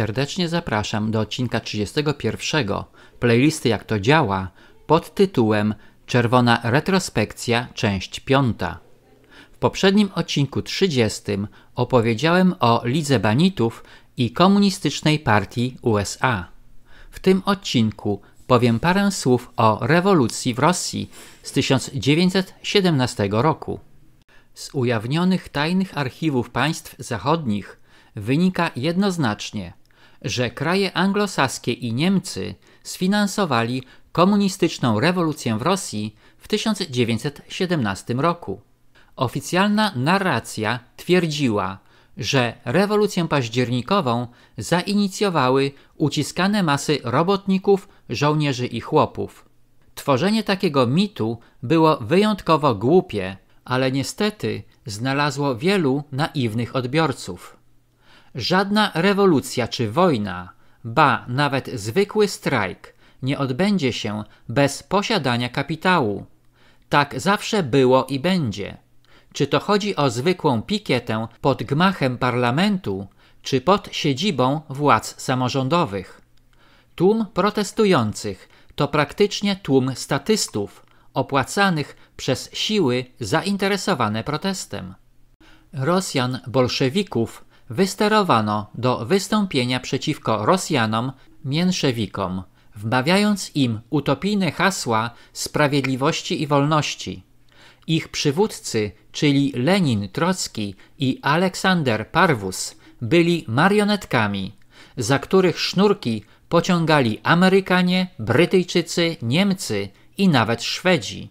Serdecznie zapraszam do odcinka 31 playlisty Jak to działa pod tytułem Czerwona retrospekcja, część 5. W poprzednim odcinku 30 opowiedziałem o Lidze Banitów i Komunistycznej Partii USA. W tym odcinku powiem parę słów o rewolucji w Rosji z 1917 roku. Z ujawnionych tajnych archiwów państw zachodnich wynika jednoznacznie, że kraje anglosaskie i Niemcy sfinansowali komunistyczną rewolucję w Rosji w 1917 roku. Oficjalna narracja twierdziła, że rewolucję październikową zainicjowały uciskane masy robotników, żołnierzy i chłopów. Tworzenie takiego mitu było wyjątkowo głupie, ale niestety znalazło wielu naiwnych odbiorców. Żadna rewolucja czy wojna, ba nawet zwykły strajk, nie odbędzie się bez posiadania kapitału. Tak zawsze było i będzie. Czy to chodzi o zwykłą pikietę pod gmachem parlamentu, czy pod siedzibą władz samorządowych. Tłum protestujących to praktycznie tłum statystów, opłacanych przez siły zainteresowane protestem. Rosjan bolszewików wysterowano do wystąpienia przeciwko Rosjanom, mięszewikom, wmawiając im utopijne hasła sprawiedliwości i wolności. Ich przywódcy, czyli Lenin Trocki i Aleksander Parwus, byli marionetkami, za których sznurki pociągali Amerykanie, Brytyjczycy, Niemcy i nawet Szwedzi.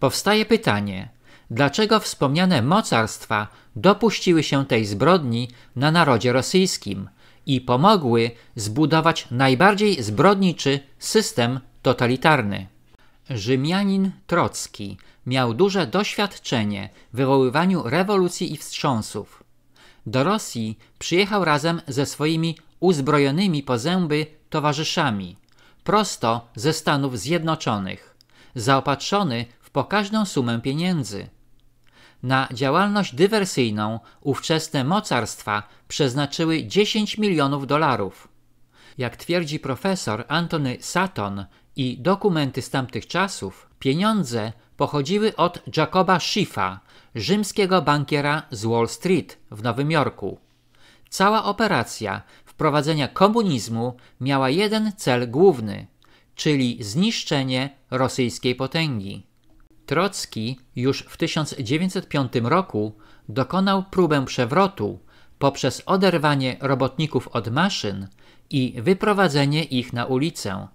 Powstaje pytanie – dlaczego wspomniane mocarstwa dopuściły się tej zbrodni na narodzie rosyjskim i pomogły zbudować najbardziej zbrodniczy system totalitarny. Rzymianin Trocki miał duże doświadczenie w wywoływaniu rewolucji i wstrząsów. Do Rosji przyjechał razem ze swoimi uzbrojonymi po zęby towarzyszami, prosto ze Stanów Zjednoczonych, zaopatrzony w pokaźną sumę pieniędzy – na działalność dywersyjną ówczesne mocarstwa przeznaczyły 10 milionów dolarów. Jak twierdzi profesor Antony Saton i dokumenty z tamtych czasów, pieniądze pochodziły od Jacoba Schiffa, rzymskiego bankiera z Wall Street w Nowym Jorku. Cała operacja wprowadzenia komunizmu miała jeden cel główny, czyli zniszczenie rosyjskiej potęgi. Trocki już w 1905 roku dokonał próbę przewrotu poprzez oderwanie robotników od maszyn i wyprowadzenie ich na ulicę.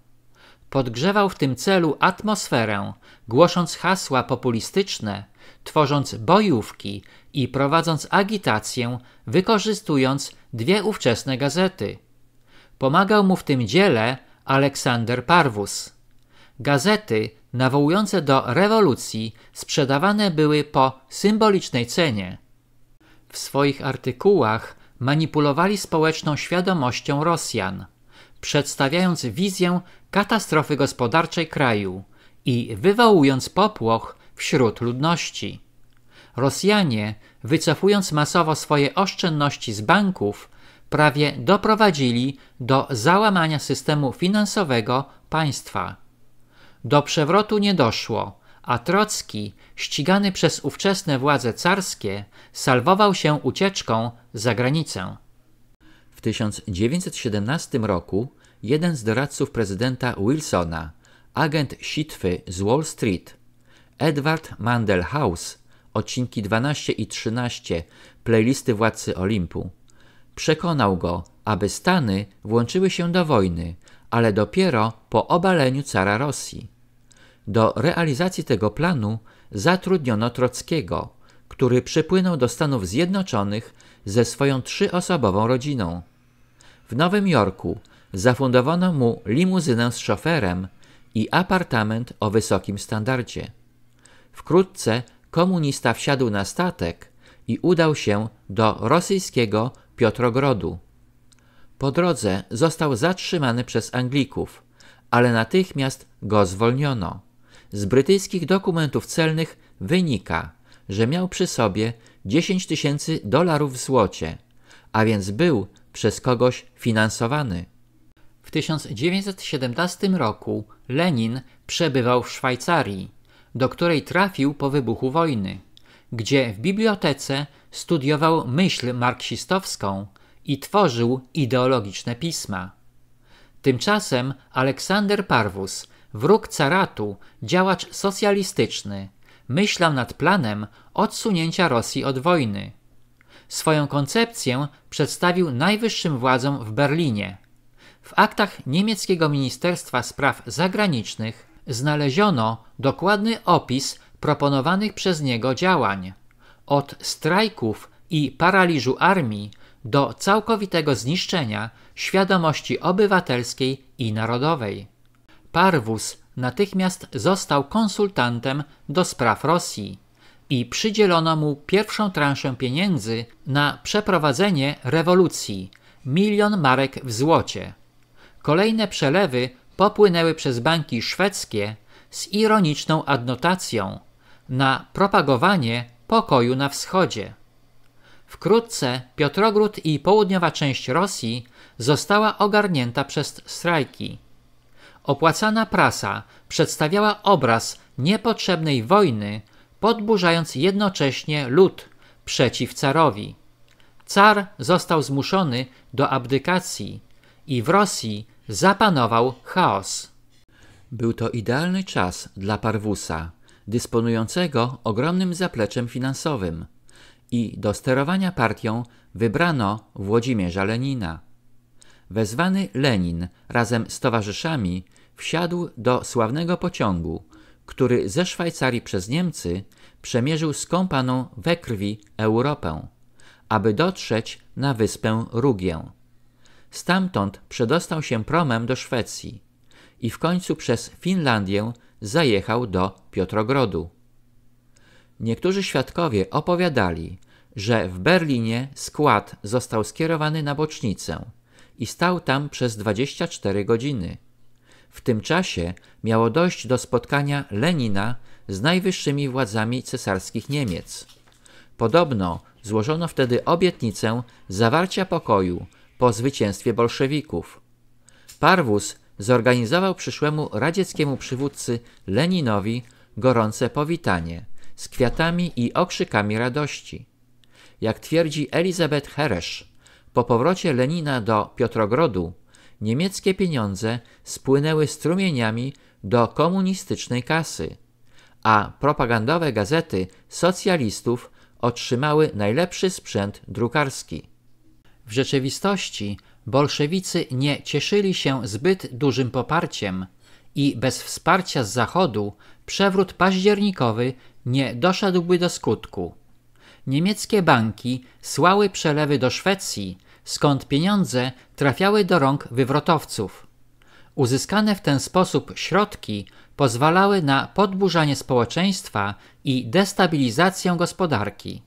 Podgrzewał w tym celu atmosferę, głosząc hasła populistyczne, tworząc bojówki i prowadząc agitację, wykorzystując dwie ówczesne gazety. Pomagał mu w tym dziele Aleksander Parwus. Gazety nawołujące do rewolucji sprzedawane były po symbolicznej cenie. W swoich artykułach manipulowali społeczną świadomością Rosjan, przedstawiając wizję katastrofy gospodarczej kraju i wywołując popłoch wśród ludności. Rosjanie, wycofując masowo swoje oszczędności z banków, prawie doprowadzili do załamania systemu finansowego państwa. Do przewrotu nie doszło, a Trocki, ścigany przez ówczesne władze carskie, salwował się ucieczką za granicę. W 1917 roku jeden z doradców prezydenta Wilsona, agent sitwy z Wall Street, Edward Mandelhaus, odcinki 12 i 13 playlisty Władcy Olimpu, przekonał go, aby Stany włączyły się do wojny, ale dopiero po obaleniu cara Rosji. Do realizacji tego planu zatrudniono Trockiego, który przypłynął do Stanów Zjednoczonych ze swoją trzyosobową rodziną. W Nowym Jorku zafundowano mu limuzynę z szoferem i apartament o wysokim standardzie. Wkrótce komunista wsiadł na statek i udał się do rosyjskiego Piotrogrodu. Po drodze został zatrzymany przez Anglików, ale natychmiast go zwolniono. Z brytyjskich dokumentów celnych wynika, że miał przy sobie 10 tysięcy dolarów w złocie, a więc był przez kogoś finansowany. W 1917 roku Lenin przebywał w Szwajcarii, do której trafił po wybuchu wojny, gdzie w bibliotece studiował myśl marksistowską i tworzył ideologiczne pisma. Tymczasem Aleksander Parwus Wróg caratu, działacz socjalistyczny, myślał nad planem odsunięcia Rosji od wojny. Swoją koncepcję przedstawił najwyższym władzom w Berlinie. W aktach niemieckiego Ministerstwa Spraw Zagranicznych znaleziono dokładny opis proponowanych przez niego działań. Od strajków i paraliżu armii do całkowitego zniszczenia świadomości obywatelskiej i narodowej. Parwus natychmiast został konsultantem do spraw Rosji i przydzielono mu pierwszą transzę pieniędzy na przeprowadzenie rewolucji milion marek w złocie. Kolejne przelewy popłynęły przez banki szwedzkie z ironiczną adnotacją na propagowanie pokoju na wschodzie. Wkrótce Piotrogród i południowa część Rosji została ogarnięta przez strajki opłacana prasa przedstawiała obraz niepotrzebnej wojny, podburzając jednocześnie lud przeciw carowi. Car został zmuszony do abdykacji i w Rosji zapanował chaos. Był to idealny czas dla Parwusa, dysponującego ogromnym zapleczem finansowym, i do sterowania partią wybrano Włodzimierza Lenina. Wezwany Lenin razem z towarzyszami wsiadł do sławnego pociągu, który ze Szwajcarii przez Niemcy przemierzył skąpaną we krwi Europę, aby dotrzeć na wyspę Rugię. Stamtąd przedostał się promem do Szwecji i w końcu przez Finlandię zajechał do Piotrogrodu. Niektórzy świadkowie opowiadali, że w Berlinie skład został skierowany na bocznicę – i stał tam przez 24 godziny. W tym czasie miało dojść do spotkania Lenina z najwyższymi władzami cesarskich Niemiec. Podobno złożono wtedy obietnicę zawarcia pokoju po zwycięstwie bolszewików. Parwus zorganizował przyszłemu radzieckiemu przywódcy Leninowi gorące powitanie z kwiatami i okrzykami radości. Jak twierdzi Elizabeth Heresz, po powrocie Lenina do Piotrogrodu niemieckie pieniądze spłynęły strumieniami do komunistycznej kasy, a propagandowe gazety socjalistów otrzymały najlepszy sprzęt drukarski. W rzeczywistości bolszewicy nie cieszyli się zbyt dużym poparciem i bez wsparcia z Zachodu przewrót październikowy nie doszedłby do skutku. Niemieckie banki słały przelewy do Szwecji skąd pieniądze trafiały do rąk wywrotowców. Uzyskane w ten sposób środki pozwalały na podburzanie społeczeństwa i destabilizację gospodarki.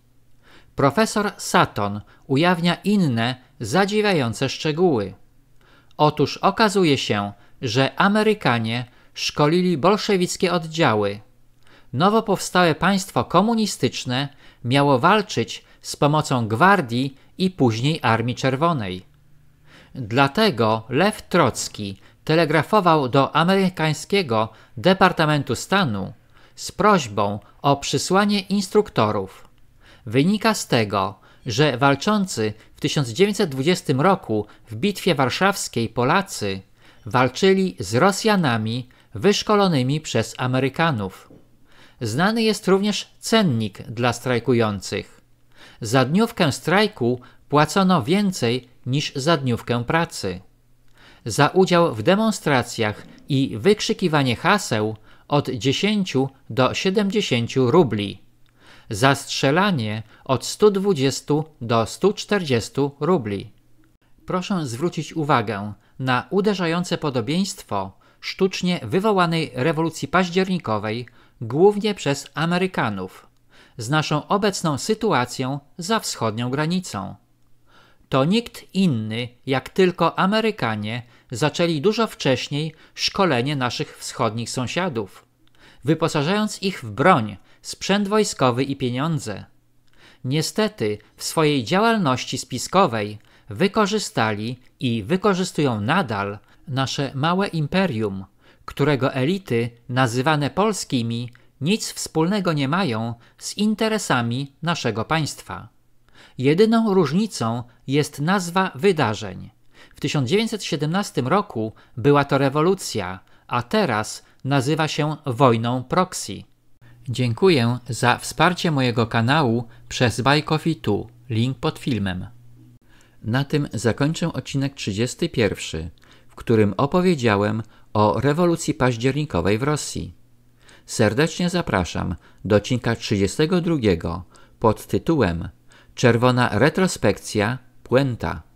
Profesor Saton ujawnia inne, zadziwiające szczegóły. Otóż okazuje się, że Amerykanie szkolili bolszewickie oddziały. Nowo powstałe państwo komunistyczne miało walczyć z pomocą gwardii i później Armii Czerwonej. Dlatego Lew Trocki telegrafował do amerykańskiego Departamentu Stanu z prośbą o przysłanie instruktorów. Wynika z tego, że walczący w 1920 roku w Bitwie Warszawskiej Polacy walczyli z Rosjanami wyszkolonymi przez Amerykanów. Znany jest również cennik dla strajkujących. Za dniówkę strajku płacono więcej niż za dniówkę pracy. Za udział w demonstracjach i wykrzykiwanie haseł od 10 do 70 rubli. Za strzelanie od 120 do 140 rubli. Proszę zwrócić uwagę na uderzające podobieństwo sztucznie wywołanej rewolucji październikowej głównie przez Amerykanów z naszą obecną sytuacją za wschodnią granicą. To nikt inny, jak tylko Amerykanie, zaczęli dużo wcześniej szkolenie naszych wschodnich sąsiadów, wyposażając ich w broń, sprzęt wojskowy i pieniądze. Niestety, w swojej działalności spiskowej wykorzystali i wykorzystują nadal nasze małe imperium, którego elity, nazywane polskimi, nic wspólnego nie mają z interesami naszego państwa. Jedyną różnicą jest nazwa wydarzeń. W 1917 roku była to rewolucja, a teraz nazywa się wojną proxy. Dziękuję za wsparcie mojego kanału przez Buy Tu, link pod filmem. Na tym zakończę odcinek 31, w którym opowiedziałem o rewolucji październikowej w Rosji. Serdecznie zapraszam do odcinka 32 pod tytułem Czerwona retrospekcja Puenta.